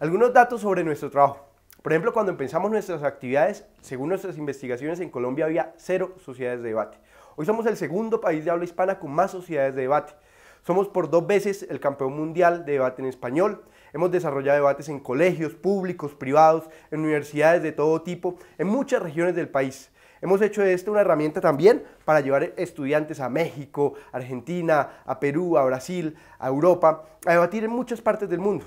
Algunos datos sobre nuestro trabajo. Por ejemplo, cuando empezamos nuestras actividades, según nuestras investigaciones en Colombia había cero sociedades de debate. Hoy somos el segundo país de habla hispana con más sociedades de debate. Somos por dos veces el campeón mundial de debate en español. Hemos desarrollado debates en colegios públicos, privados, en universidades de todo tipo, en muchas regiones del país. Hemos hecho de esto una herramienta también para llevar estudiantes a México, Argentina, a Perú, a Brasil, a Europa, a debatir en muchas partes del mundo.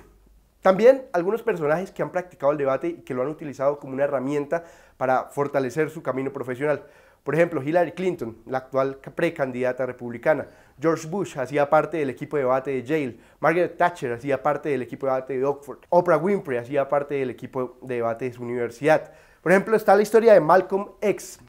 También algunos personajes que han practicado el debate y que lo han utilizado como una herramienta para fortalecer su camino profesional. Por ejemplo, Hillary Clinton, la actual precandidata republicana. George Bush hacía parte del equipo de debate de Yale. Margaret Thatcher hacía parte del equipo de debate de Oxford. Oprah Winfrey hacía parte del equipo de debate de su universidad. Por ejemplo, está la historia de Malcolm X,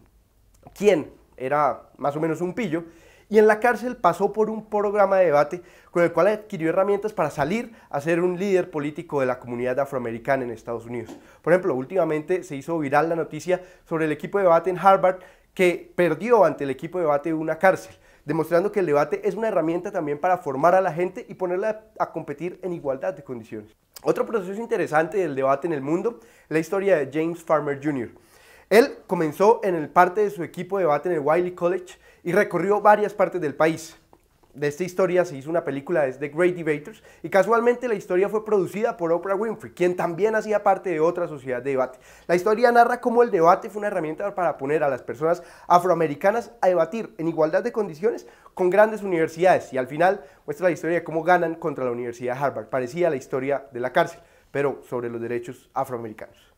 quien era más o menos un pillo, y en la cárcel pasó por un programa de debate con el cual adquirió herramientas para salir a ser un líder político de la comunidad afroamericana en Estados Unidos. Por ejemplo, últimamente se hizo viral la noticia sobre el equipo de debate en Harvard que perdió ante el equipo de debate una cárcel, demostrando que el debate es una herramienta también para formar a la gente y ponerla a competir en igualdad de condiciones. Otro proceso interesante del debate en el mundo, la historia de James Farmer Jr. Él comenzó en el parte de su equipo de debate en el Wiley College y recorrió varias partes del país. De esta historia se hizo una película de The Great Debaters y casualmente la historia fue producida por Oprah Winfrey, quien también hacía parte de otra sociedad de debate. La historia narra cómo el debate fue una herramienta para poner a las personas afroamericanas a debatir en igualdad de condiciones con grandes universidades y al final muestra la historia de cómo ganan contra la Universidad de Harvard. Parecía la historia de la cárcel, pero sobre los derechos afroamericanos.